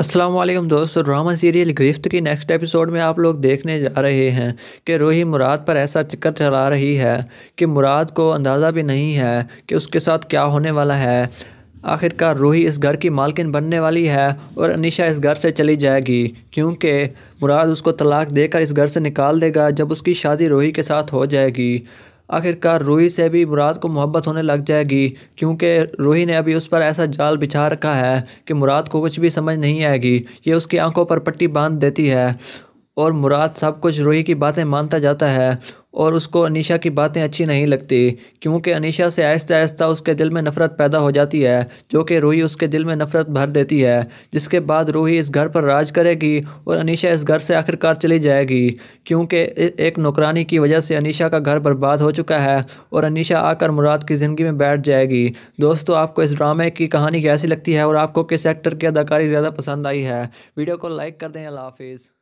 असलम दोस्तों drama serial गिरफ्त की नेक्स्ट एपिसोड में आप लोग देखने जा रहे हैं कि रोही मुराद पर ऐसा चक्कर चला रही है कि मुराद को अंदाज़ा भी नहीं है कि उसके साथ क्या होने वाला है आखिरकार रोही इस घर की मालकिन बनने वाली है और अनिशा इस घर से चली जाएगी क्योंकि मुराद उसको तलाक देकर इस घर से निकाल देगा जब उसकी शादी रोही के साथ हो जाएगी आखिरकार रूही से भी मुराद को मोहब्बत होने लग जाएगी क्योंकि रूही ने अभी उस पर ऐसा जाल बिछा रखा है कि मुराद को कुछ भी समझ नहीं आएगी ये उसकी आंखों पर पट्टी बांध देती है और मुराद सब कुछ रोही की बातें मानता जाता है और उसको अनीशा की बातें अच्छी नहीं लगती क्योंकि अनीशा से आहिस्ता आहिस्ता उसके दिल में नफ़रत पैदा हो जाती है जो कि रोही उसके दिल में नफ़रत भर देती है जिसके बाद रूही इस घर पर राज करेगी और अनीशा इस घर से आखिरकार चली जाएगी क्योंकि एक नौकरानी की वजह से अनीशा का घर बर्बाद हो चुका है और अनीशा आकर मुराद की ज़िंदगी में बैठ जाएगी दोस्तों आपको इस ड्रामे की कहानी कैसी लगती है और आपको किस एक्टर की अदाकारी ज़्यादा पसंद आई है वीडियो को लाइक कर दें अल्लाह हाफिज़